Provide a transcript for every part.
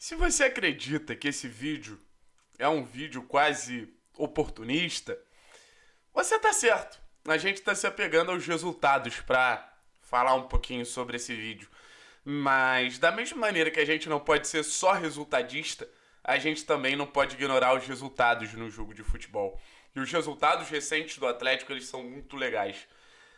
Se você acredita que esse vídeo é um vídeo quase oportunista, você tá certo. A gente tá se apegando aos resultados para falar um pouquinho sobre esse vídeo. Mas da mesma maneira que a gente não pode ser só resultadista, a gente também não pode ignorar os resultados no jogo de futebol. E os resultados recentes do Atlético, eles são muito legais.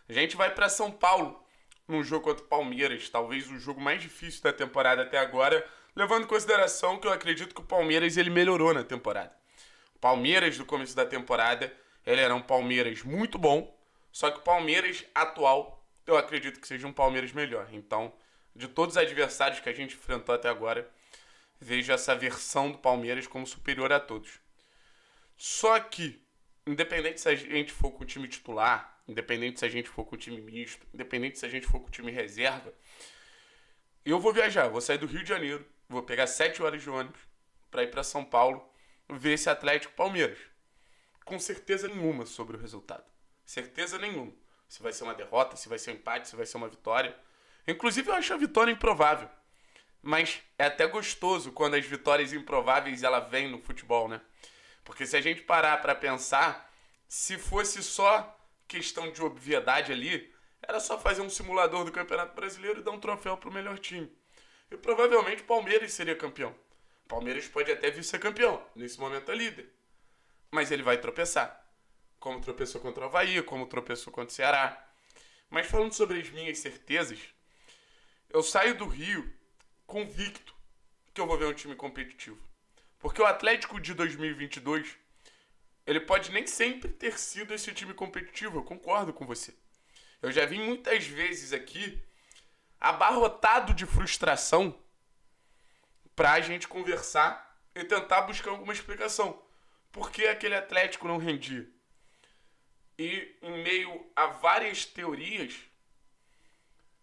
A gente vai para São Paulo num jogo contra o Palmeiras, talvez o jogo mais difícil da temporada até agora levando em consideração que eu acredito que o Palmeiras ele melhorou na temporada. O Palmeiras do começo da temporada, ele era um Palmeiras muito bom, só que o Palmeiras atual, eu acredito que seja um Palmeiras melhor. Então, de todos os adversários que a gente enfrentou até agora, vejo essa versão do Palmeiras como superior a todos. Só que, independente se a gente for com o time titular, independente se a gente for com o time misto, independente se a gente for com o time reserva, eu vou viajar, vou sair do Rio de Janeiro, Vou pegar 7 horas de ônibus para ir para São Paulo ver esse Atlético Palmeiras. Com certeza nenhuma sobre o resultado. Certeza nenhuma. Se vai ser uma derrota, se vai ser um empate, se vai ser uma vitória. Inclusive, eu acho a vitória improvável. Mas é até gostoso quando as vitórias improváveis ela vem no futebol, né? Porque se a gente parar para pensar, se fosse só questão de obviedade ali, era só fazer um simulador do Campeonato Brasileiro e dar um troféu pro melhor time. E provavelmente o Palmeiras seria campeão. O Palmeiras pode até vir ser campeão. Nesse momento é líder. Mas ele vai tropeçar. Como tropeçou contra o Havaí, como tropeçou contra o Ceará. Mas falando sobre as minhas certezas, eu saio do Rio convicto que eu vou ver um time competitivo. Porque o Atlético de 2022, ele pode nem sempre ter sido esse time competitivo, eu concordo com você. Eu já vi muitas vezes aqui abarrotado de frustração para a gente conversar e tentar buscar alguma explicação. Por que aquele Atlético não rendia? E em meio a várias teorias,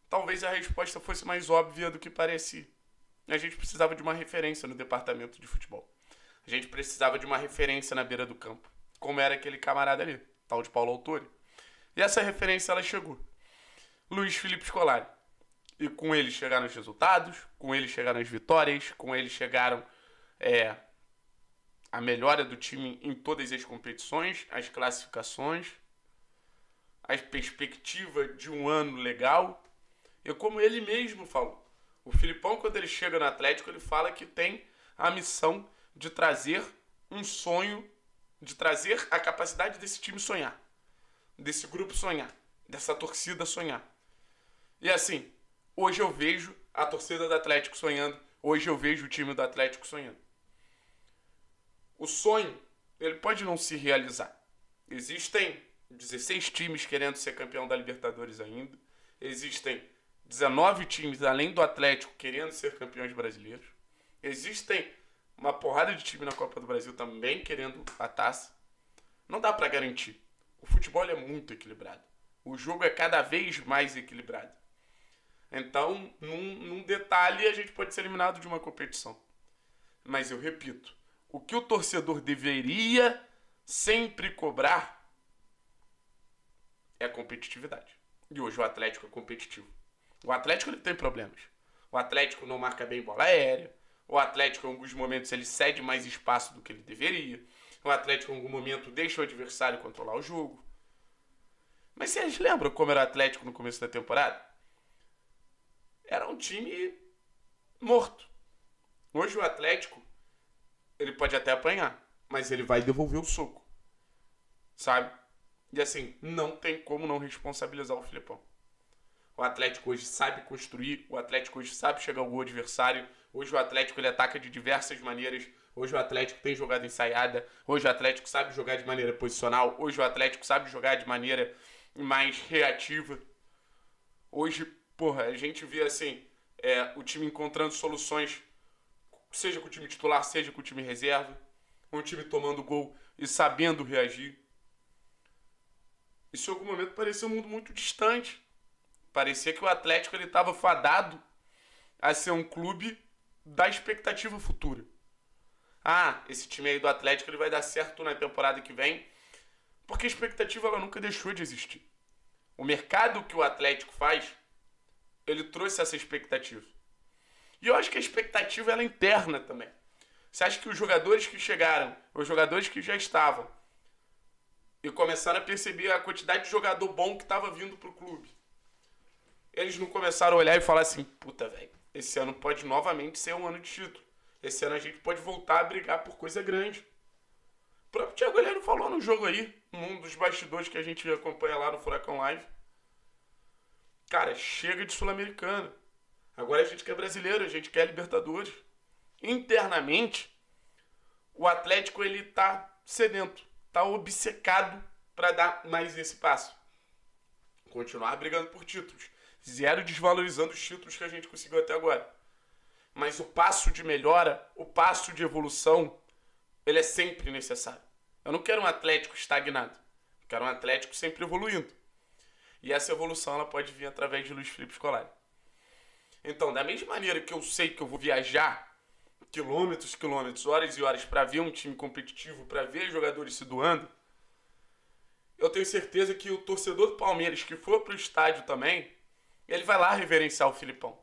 talvez a resposta fosse mais óbvia do que parecia. A gente precisava de uma referência no departamento de futebol. A gente precisava de uma referência na beira do campo, como era aquele camarada ali, tal de Paulo Autori. E essa referência ela chegou. Luiz Felipe Scolari. E com ele chegaram os resultados, com ele chegaram as vitórias, com ele chegaram é, a melhora do time em todas as competições, as classificações, a perspectiva de um ano legal. E como ele mesmo falou, o Filipão, quando ele chega no Atlético, ele fala que tem a missão de trazer um sonho, de trazer a capacidade desse time sonhar, desse grupo sonhar, dessa torcida sonhar. E assim, Hoje eu vejo a torcida do Atlético sonhando. Hoje eu vejo o time do Atlético sonhando. O sonho, ele pode não se realizar. Existem 16 times querendo ser campeão da Libertadores ainda. Existem 19 times além do Atlético querendo ser campeões brasileiros. Existem uma porrada de time na Copa do Brasil também querendo a taça. Não dá para garantir. O futebol é muito equilibrado. O jogo é cada vez mais equilibrado. Então, num, num detalhe, a gente pode ser eliminado de uma competição. Mas eu repito, o que o torcedor deveria sempre cobrar é a competitividade. E hoje o Atlético é competitivo. O Atlético ele tem problemas. O Atlético não marca bem bola aérea. O Atlético, em alguns momentos, ele cede mais espaço do que ele deveria. O Atlético, em algum momento, deixa o adversário controlar o jogo. Mas vocês lembram como era o Atlético no começo da temporada? era um time morto. Hoje o Atlético, ele pode até apanhar, mas ele vai devolver o soco. Sabe? E assim, não tem como não responsabilizar o Filipão. O Atlético hoje sabe construir, o Atlético hoje sabe chegar ao gol adversário. Hoje o Atlético ele ataca de diversas maneiras. Hoje o Atlético tem jogada ensaiada. Hoje o Atlético sabe jogar de maneira posicional. Hoje o Atlético sabe jogar de maneira mais reativa. Hoje porra, a gente via assim, é, o time encontrando soluções, seja com o time titular, seja com o time reserva, um time tomando gol e sabendo reagir. Isso em algum momento parecia um mundo muito distante. Parecia que o Atlético ele estava fadado a ser um clube da expectativa futura. Ah, esse time aí do Atlético ele vai dar certo na temporada que vem, porque a expectativa ela nunca deixou de existir. O mercado que o Atlético faz ele trouxe essa expectativa. E eu acho que a expectativa ela é interna também. Você acha que os jogadores que chegaram, os jogadores que já estavam, e começaram a perceber a quantidade de jogador bom que estava vindo pro clube, eles não começaram a olhar e falar assim: puta, velho, esse ano pode novamente ser um ano de título. Esse ano a gente pode voltar a brigar por coisa grande. O próprio Thiago Leiro falou no jogo aí, num dos bastidores que a gente acompanha lá no Furacão Live Cara, chega de sul americano Agora a gente quer é brasileiro, a gente quer Libertadores. Internamente, o Atlético ele tá sedento, tá obcecado para dar mais esse passo. Continuar brigando por títulos. Zero desvalorizando os títulos que a gente conseguiu até agora. Mas o passo de melhora, o passo de evolução, ele é sempre necessário. Eu não quero um Atlético estagnado. Eu quero um Atlético sempre evoluindo. E essa evolução ela pode vir através de Luiz Felipe Scolari. Então, da mesma maneira que eu sei que eu vou viajar quilômetros, quilômetros, horas e horas para ver um time competitivo, para ver jogadores se doando, eu tenho certeza que o torcedor do Palmeiras que for pro estádio também, ele vai lá reverenciar o Filipão.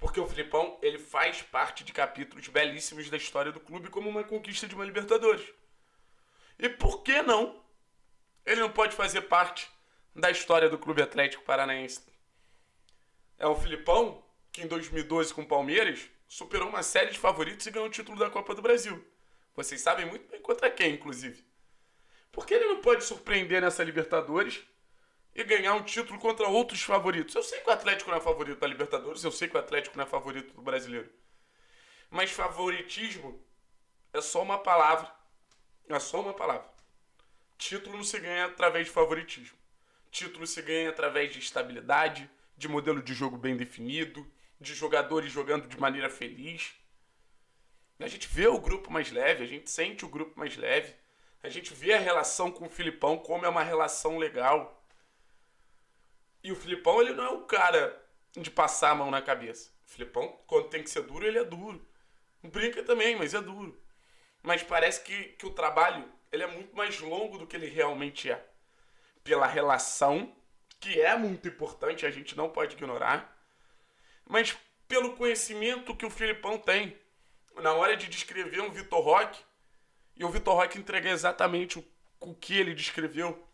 Porque o Filipão, ele faz parte de capítulos belíssimos da história do clube como uma conquista de uma Libertadores. E por que não? Ele não pode fazer parte da história do Clube Atlético Paranaense. É o Filipão, que em 2012 com o Palmeiras superou uma série de favoritos e ganhou o título da Copa do Brasil. Vocês sabem muito bem contra quem, inclusive. Porque ele não pode surpreender nessa Libertadores e ganhar um título contra outros favoritos. Eu sei que o Atlético não é favorito da Libertadores, eu sei que o Atlético não é favorito do brasileiro. Mas favoritismo é só uma palavra. É só uma palavra. Título não se ganha através de favoritismo. Título se ganha através de estabilidade, de modelo de jogo bem definido, de jogadores jogando de maneira feliz. A gente vê o grupo mais leve, a gente sente o grupo mais leve. A gente vê a relação com o Filipão como é uma relação legal. E o Filipão, ele não é o cara de passar a mão na cabeça. O Filipão, quando tem que ser duro, ele é duro. Brinca também, mas é duro. Mas parece que, que o trabalho ele é muito mais longo do que ele realmente é pela relação, que é muito importante, a gente não pode ignorar, mas pelo conhecimento que o Filipão tem. Na hora de descrever um Vitor Roque, e o Vitor Roque entrega exatamente o, o que ele descreveu,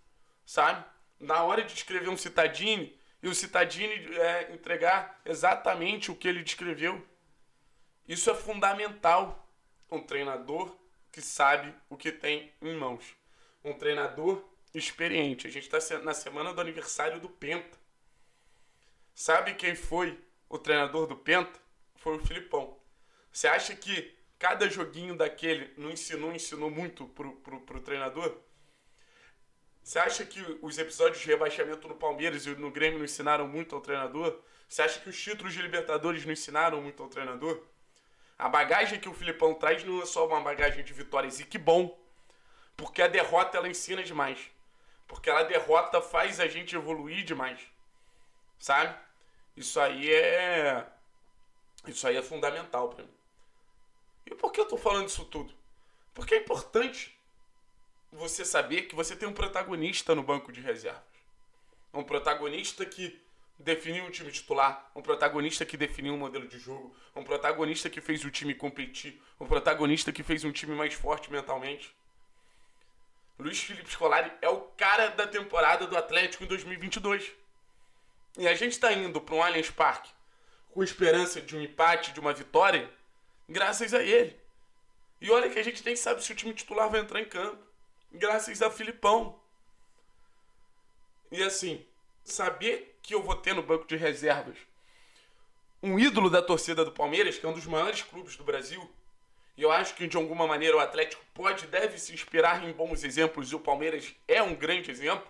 sabe? Na hora de descrever um Citadini, e o Citadini é, entregar exatamente o que ele descreveu. Isso é fundamental. Um treinador que sabe o que tem em mãos. Um treinador experiente. A gente está na semana do aniversário do Penta. Sabe quem foi o treinador do Penta? Foi o Filipão. Você acha que cada joguinho daquele não ensinou, ensinou muito pro, pro, pro treinador? Você acha que os episódios de rebaixamento no Palmeiras e no Grêmio não ensinaram muito ao treinador? Você acha que os títulos de Libertadores não ensinaram muito ao treinador? A bagagem que o Filipão traz não é só uma bagagem de vitórias, e que bom, porque a derrota ela ensina demais. Porque a derrota faz a gente evoluir demais. Sabe? Isso aí é. Isso aí é fundamental para mim. E por que eu tô falando isso tudo? Porque é importante você saber que você tem um protagonista no banco de reservas. Um protagonista que definiu o time titular, um protagonista que definiu o modelo de jogo, um protagonista que fez o time competir, um protagonista que fez um time mais forte mentalmente. Luiz Felipe Scolari é o cara da temporada do Atlético em 2022. E a gente está indo para um Allianz Parque com esperança de um empate, de uma vitória, graças a ele. E olha que a gente nem sabe se o time titular vai entrar em campo, graças a Filipão. E assim, saber que eu vou ter no banco de reservas um ídolo da torcida do Palmeiras, que é um dos maiores clubes do Brasil, e eu acho que de alguma maneira o Atlético pode, deve se inspirar em bons exemplos e o Palmeiras é um grande exemplo.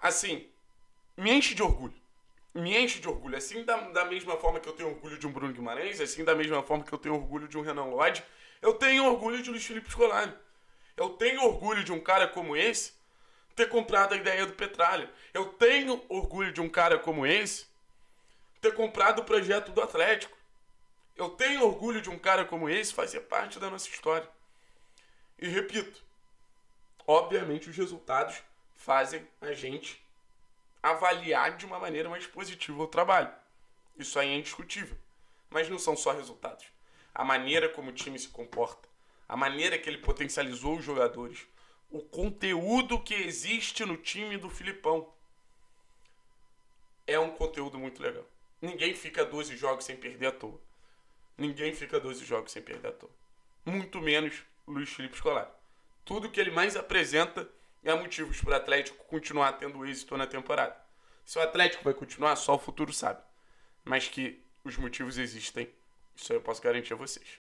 Assim, me enche de orgulho. Me enche de orgulho. Assim, da, da mesma forma que eu tenho orgulho de um Bruno Guimarães, assim, da mesma forma que eu tenho orgulho de um Renan Lodge, eu tenho orgulho de Luiz Felipe Scolari. Eu tenho orgulho de um cara como esse ter comprado a ideia do Petralha. Eu tenho orgulho de um cara como esse ter comprado o projeto do Atlético. Eu tenho orgulho de um cara como esse fazer parte da nossa história. E repito, obviamente os resultados fazem a gente avaliar de uma maneira mais positiva o trabalho. Isso aí é indiscutível. Mas não são só resultados. A maneira como o time se comporta, a maneira que ele potencializou os jogadores, o conteúdo que existe no time do Filipão é um conteúdo muito legal. Ninguém fica 12 jogos sem perder à toa. Ninguém fica 12 jogos sem perder à toa. Muito menos Luiz Felipe Scolari. Tudo que ele mais apresenta é motivos para o Atlético continuar tendo êxito na temporada. Se o Atlético vai continuar, só o futuro sabe. Mas que os motivos existem, isso eu posso garantir a vocês.